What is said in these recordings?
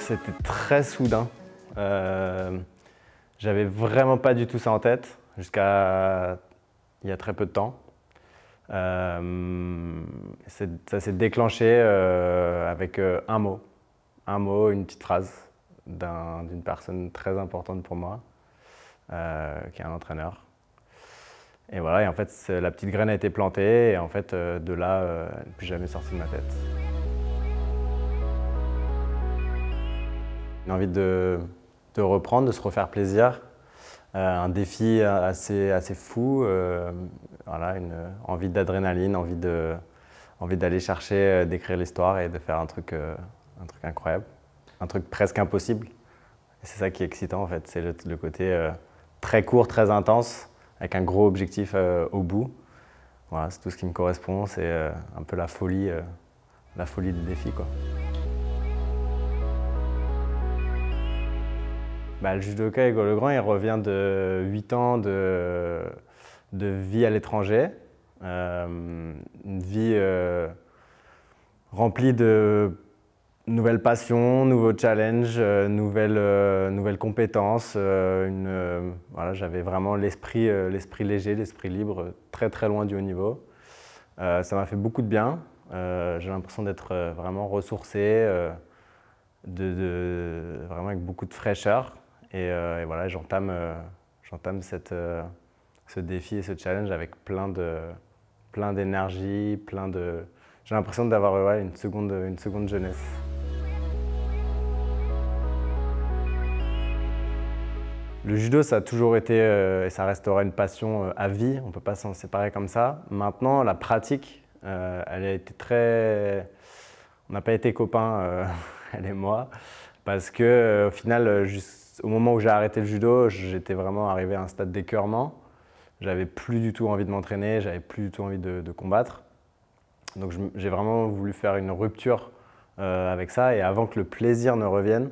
C'était très soudain. Euh, j'avais vraiment pas du tout ça en tête jusqu'à il y a très peu de temps. Euh, ça s'est déclenché euh, avec un mot, un mot, une petite phrase d'une personne très importante pour moi, qui est un entraîneur. Et voilà, et en fait, la petite graine a été plantée, et en fait, euh, de là, euh, elle n'est plus jamais sortie de ma tête. Une envie de, reprendre, de se refaire plaisir, euh, un défi assez, assez fou, voilà, une envie d'adrénaline, envie envie d'aller chercher, d'écrire l'histoire et de faire un truc, un truc incroyable, un truc presque impossible. Et c'est ça qui est excitant en fait, c'est le, côté très court, très intense, avec un gros objectif euh, au bout. Voilà, c'est tout ce qui me correspond, c'est euh, un peu la folie, euh, la folie du défi. Quoi. Bah, le judoka le Legrand, il revient de 8 ans de, vie à l'étranger, une vie remplie de Nouvelle passion, nouveau challenge, euh, nouvelles, euh, compétences. Euh, voilà, J'avais vraiment l'esprit léger, l'esprit libre, très très loin du haut niveau. ça m'a fait beaucoup de bien. J'ai l'impression d'être vraiment ressourcé, de, vraiment avec beaucoup de fraîcheur. Et, voilà, j'entame ce défi et ce challenge avec plein d'énergie, plein d'énergie, Plein de J'ai l'impression d'avoir une, seconde, une seconde jeunesse. Le judo, ça a toujours été euh, et ça restera une passion euh, à vie, on ne peut pas s'en séparer comme ça. Maintenant, la pratique, euh, elle a été très... On n'a pas été copains, elle et moi, parce que au final, au moment où j'ai arrêté le judo, j'étais vraiment arrivé à un stade d'écœurement. J'avais plus du tout envie de m'entraîner, j'avais plus du tout envie de combattre. Donc j'ai vraiment voulu faire une rupture avec ça et avant que le plaisir ne revienne,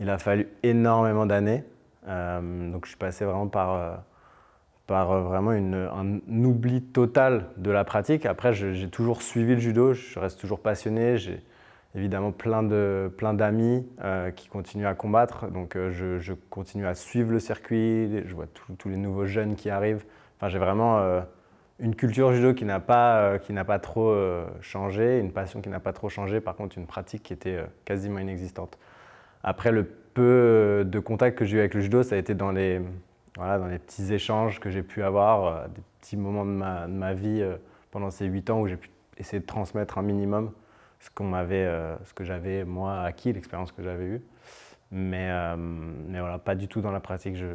il a fallu énormément d'années euh, donc je suis passé vraiment par, euh, par euh, vraiment une, un oubli total de la pratique. Après, j'ai toujours suivi le judo, je reste toujours passionné. J'ai évidemment plein de plein d'amis qui continuent à combattre. Donc je, continue à suivre le circuit, je vois tous les nouveaux jeunes qui arrivent. Enfin, j'ai vraiment une culture judo qui n'a pas, qui n'a pas trop changé, une passion qui n'a pas trop changé, par contre une pratique qui était quasiment inexistante. Après, le peu euh, de contacts que j'ai eu avec le judo, ça a été dans les, voilà, dans les petits échanges que j'ai pu avoir, euh, des petits moments de ma, vie euh, pendant ces huit ans où j'ai pu essayer de transmettre un minimum ce, qu'on m'avait, ce que j'avais moi acquis, l'expérience que j'avais eue. Mais, mais voilà, pas du tout dans la pratique. Je,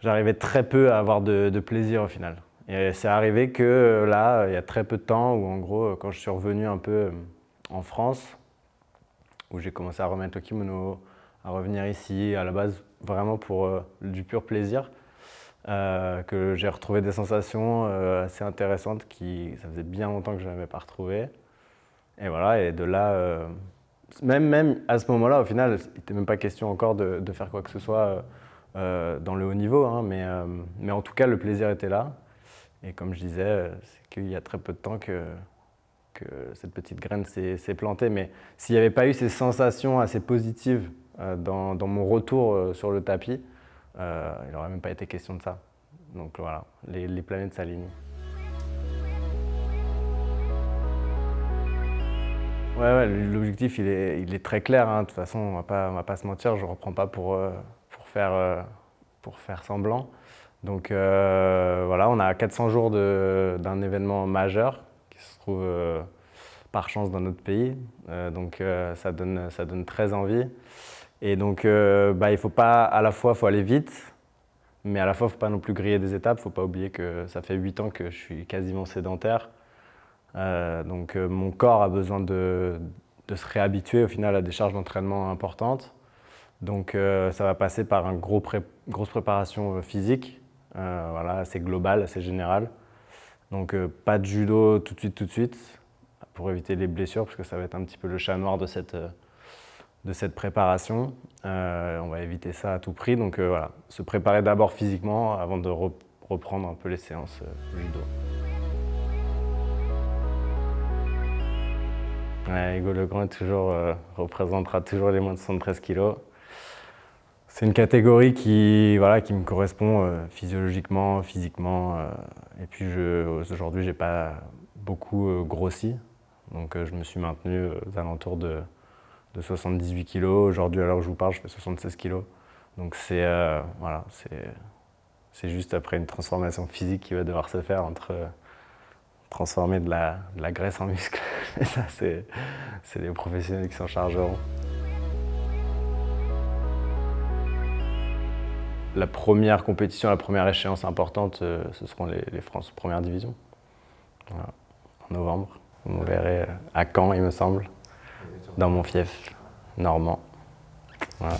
j'arrivais très peu à avoir de, de plaisir au final. Et c'est arrivé que là, il y a très peu de temps, où en gros, quand je suis revenu un peu en France, où j'ai commencé à remettre le kimono, à revenir ici à la base vraiment pour euh, du pur plaisir. Euh, que j'ai retrouvé des sensations euh, assez intéressantes qui ça faisait bien longtemps que je n'avais pas retrouvé. Et voilà, et de là, même, même à ce moment-là, au final, il n'était même pas question encore de, faire quoi que ce soit dans le haut niveau, hein, mais, mais en tout cas, le plaisir était là. Et comme je disais, c'est qu'il y a très peu de temps que, que cette petite graine s'est plantée. Mais s'il n'y avait pas eu ces sensations assez positives euh, dans, mon retour euh, sur le tapis, euh, il n'aurait même pas été question de ça. Donc voilà, les, planètes s'alignent. Ouais, ouais l'objectif il est, très clair. Hein. De toute façon, on ne va pas se mentir, je ne reprends pas pour, pour, faire, semblant. Donc voilà, on a 400 jours d'un événement majeur qui se trouve par chance dans notre pays. donc ça donne très envie. Et donc, euh, bah, il faut pas, à la fois, faut aller vite, mais à la fois, faut pas non plus griller des étapes. Faut pas oublier que ça fait 8 ans que je suis quasiment sédentaire. Euh, donc, euh, mon corps a besoin de, se réhabituer au final à des charges d'entraînement importantes. Donc, ça va passer par une gros grosse préparation physique. voilà, c'est global, c'est général. Donc, pas de judo tout de suite, tout de suite, pour éviter les blessures, parce que ça va être un petit peu le chat noir de cette de cette préparation. Euh, on va éviter ça à tout prix. Donc euh, voilà, se préparer d'abord physiquement avant de reprendre un peu les séances euh, judo. Hugo Legrand toujours, euh, représentera toujours les moins de 73 kilos. C'est une catégorie qui, voilà, qui me correspond physiologiquement, physiquement. et puis aujourd'hui, je n'ai pas beaucoup grossi. Donc je me suis maintenu aux alentours de de 78 kg. Aujourd'hui, à l'heure où je vous parle, je fais 76 kg. Donc euh, c'est juste après une transformation physique qui va devoir se faire entre euh, transformer de la, graisse en muscle. Et ça, c'est les professionnels qui s'en chargeront. La première compétition, la première échéance importante, euh, ce seront les, France Première Division. En novembre, on verrait à Caen, il me semble dans mon fief normand. Voilà.